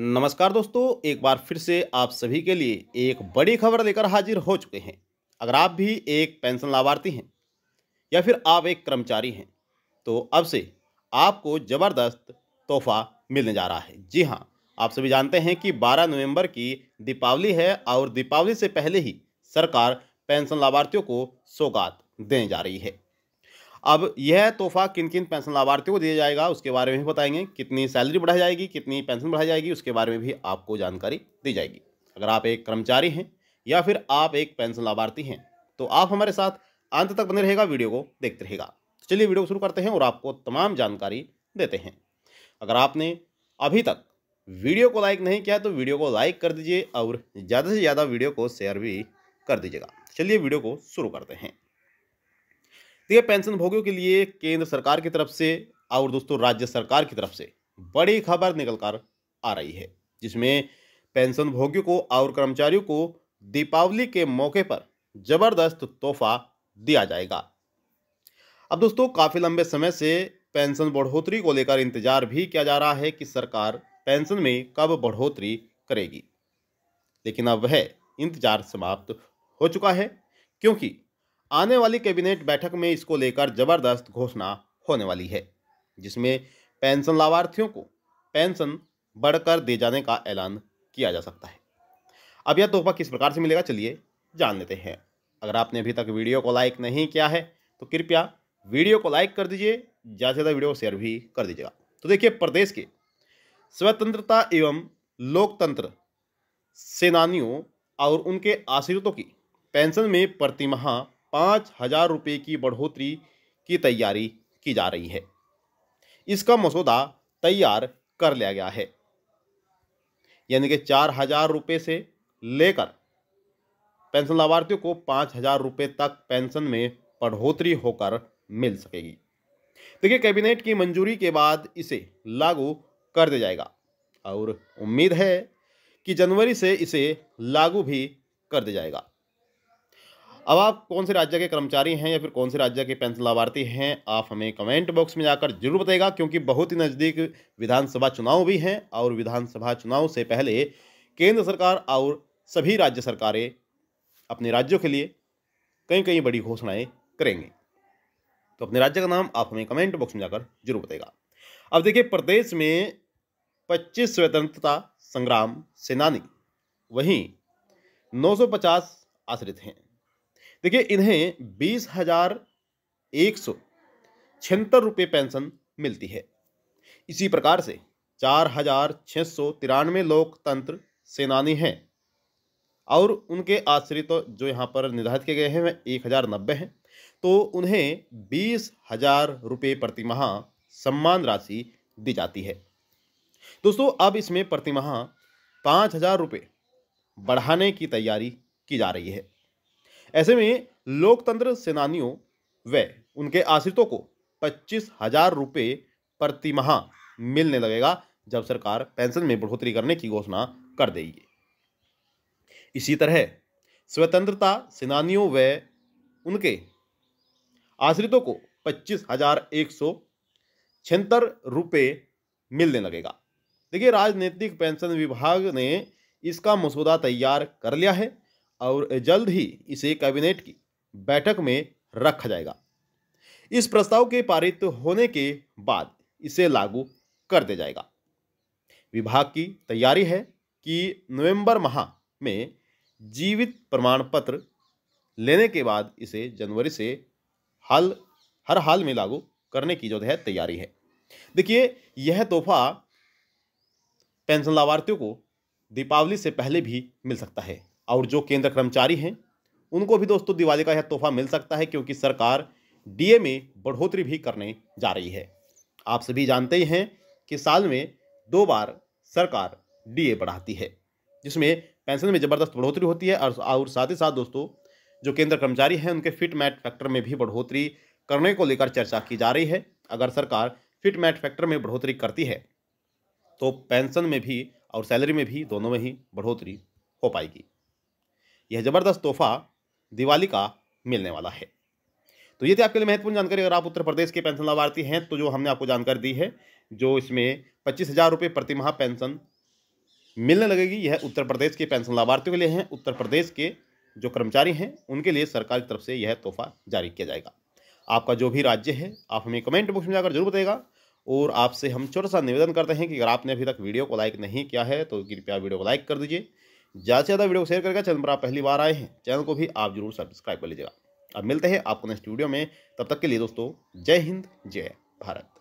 नमस्कार दोस्तों एक बार फिर से आप सभी के लिए एक बड़ी खबर लेकर हाजिर हो चुके हैं अगर आप भी एक पेंशन लाभार्थी हैं या फिर आप एक कर्मचारी हैं तो अब से आपको ज़बरदस्त तोहफा मिलने जा रहा है जी हाँ आप सभी जानते हैं कि 12 नवंबर की दीपावली है और दीपावली से पहले ही सरकार पेंशन लाभार्थियों को सौगात देने जा रही है अब यह तोहफा किन किन पेंशन लाभार्थियों को दिया जाएगा उसके बारे में भी बताएंगे कितनी सैलरी बढ़ाई जाएगी कितनी पेंशन बढ़ाई जाएगी उसके बारे में भी आपको जानकारी दी जाएगी अगर आप एक कर्मचारी हैं या फिर आप एक पेंशन लाभार्थी हैं तो आप हमारे साथ अंत तक बने रहेगा वीडियो को देखते रहेगा तो चलिए वीडियो को शुरू करते हैं और आपको तमाम जानकारी देते हैं अगर आपने अभी तक वीडियो को लाइक नहीं किया तो वीडियो को लाइक कर दीजिए और ज़्यादा से ज़्यादा वीडियो को शेयर भी कर दीजिएगा चलिए वीडियो को शुरू करते हैं देखिए तो पेंशन भोगियों के लिए केंद्र सरकार की तरफ से और दोस्तों राज्य सरकार की तरफ से बड़ी खबर निकल कर आ रही है जिसमें पेंशन भोगियों को और कर्मचारियों को दीपावली के मौके पर जबरदस्त तोहफा दिया जाएगा अब दोस्तों काफ़ी लंबे समय से पेंशन बढ़ोतरी को लेकर इंतजार भी किया जा रहा है कि सरकार पेंशन में कब बढ़ोतरी करेगी लेकिन अब वह इंतजार समाप्त हो चुका है क्योंकि आने वाली कैबिनेट बैठक में इसको लेकर जबरदस्त घोषणा होने वाली है जिसमें पेंशन लाभार्थियों को पेंशन बढ़कर दे जाने का ऐलान किया जा सकता है अब यह तोहफा किस प्रकार से मिलेगा चलिए जान लेते हैं अगर आपने अभी तक वीडियो को लाइक नहीं किया है तो कृपया वीडियो को लाइक कर दीजिए ज़्यादा से ज़्यादा वीडियो को शेयर भी कर दीजिएगा तो देखिए प्रदेश के स्वतंत्रता एवं लोकतंत्र सेनानियों और उनके आश्रितों की पेंशन में प्रतिमाह पाँच हजार रुपये की बढ़ोतरी की तैयारी की जा रही है इसका मसौदा तैयार कर लिया गया है यानी कि चार हजार रुपये से लेकर पेंशन लाभार्थियों को पाँच हजार रुपये तक पेंशन में बढ़ोतरी होकर मिल सकेगी देखिए कैबिनेट की मंजूरी के बाद इसे लागू कर दिया जाएगा और उम्मीद है कि जनवरी से इसे लागू भी कर दिया जाएगा अब आप कौन से राज्य के कर्मचारी हैं या फिर कौन से राज्य के पेंशन लाभार्थी हैं आप हमें कमेंट बॉक्स में जाकर जरूर बताएगा क्योंकि बहुत ही नज़दीक विधानसभा चुनाव भी हैं और विधानसभा चुनाव से पहले केंद्र सरकार और सभी राज्य सरकारें अपने राज्यों के लिए कई कई बड़ी घोषणाएँ करेंगे तो अपने राज्य का नाम आप हमें कमेंट बॉक्स में जाकर जरूर बताएगा अब देखिए प्रदेश में 25 स्वतंत्रता संग्राम सेनानी वहीं 950 आश्रित हैं देखिए इन्हें बीस हजार एक सौ छिहत्तर रुपये पेंशन मिलती है इसी प्रकार से चार हजार छः सौ तिरानवे लोकतंत्र सेनानी हैं और उनके आश्रित तो जो यहाँ पर निर्धारित किए गए हैं वह एक हज़ार नब्बे हैं तो उन्हें बीस हजार रुपये प्रतिमाह सम्मान राशि दी जाती है दोस्तों अब इसमें प्रतिमाह पाँच हजार रुपये बढ़ाने की तैयारी की जा रही है ऐसे में लोकतंत्र सेनानियों व उनके आश्रितों को पच्चीस हजार रुपये प्रतिमाह मिलने लगेगा जब सरकार पेंशन में बढ़ोतरी करने की घोषणा कर देगी इसी तरह स्वतंत्रता सेनानियों व उनके आश्रितों को पच्चीस हजार एक सौ छिहत्तर रुपये मिलने लगेगा देखिए राजनीतिक पेंशन विभाग ने इसका मसौदा तैयार कर लिया है और जल्द ही इसे कैबिनेट की बैठक में रखा जाएगा इस प्रस्ताव के पारित होने के बाद इसे लागू कर दिया जाएगा विभाग की तैयारी है कि नवंबर माह में जीवित प्रमाण पत्र लेने के बाद इसे जनवरी से हाल हर हाल में लागू करने की जो है तैयारी है देखिए यह तोहफा पेंशन लाभार्थियों को दीपावली से पहले भी मिल सकता है और जो केंद्र कर्मचारी हैं उनको भी दोस्तों दिवाली का यह तोहफा मिल सकता है क्योंकि सरकार डीए में बढ़ोतरी भी करने जा रही है आप सभी जानते ही हैं कि साल में दो बार सरकार डीए बढ़ाती है जिसमें पेंशन में ज़बरदस्त बढ़ोतरी होती है और और साथ ही साथ दोस्तों जो केंद्र कर्मचारी हैं उनके फिट मैट फैक्टर में भी बढ़ोतरी करने को लेकर चर्चा की जा रही है अगर सरकार फिट मैट फैक्टर में बढ़ोतरी करती है तो पेंशन में भी और सैलरी में भी दोनों में ही बढ़ोतरी हो पाएगी यह ज़बरदस्त तोहफा दिवाली का मिलने वाला है तो ये थी आपके लिए महत्वपूर्ण जानकारी अगर आप उत्तर प्रदेश के पेंशन लाभार्थी हैं तो जो हमने आपको जानकारी दी है जो इसमें पच्चीस हज़ार रुपये प्रतिमाह पेंशन मिलने लगेगी यह उत्तर प्रदेश के पेंशन लाभार्थियों के लिए हैं उत्तर प्रदेश के जो कर्मचारी हैं उनके लिए सरकार की तरफ से यह तोहफा जारी किया जाएगा आपका जो भी राज्य है आप हमें कमेंट बॉक्स में जाकर जरूर बताएगा और आपसे हम छोटा सा निवेदन करते हैं कि अगर आपने अभी तक वीडियो को लाइक नहीं किया है तो कृपया वीडियो को लाइक कर दीजिए ज़्यादा से ज़्यादा वीडियो शेयर करके चैनल पर आप पहली बार आए हैं चैनल को भी आप जरूर सब्सक्राइब कर लीजिएगा अब मिलते हैं आपको नेक्स्ट वीडियो में तब तक के लिए दोस्तों जय हिंद जय भारत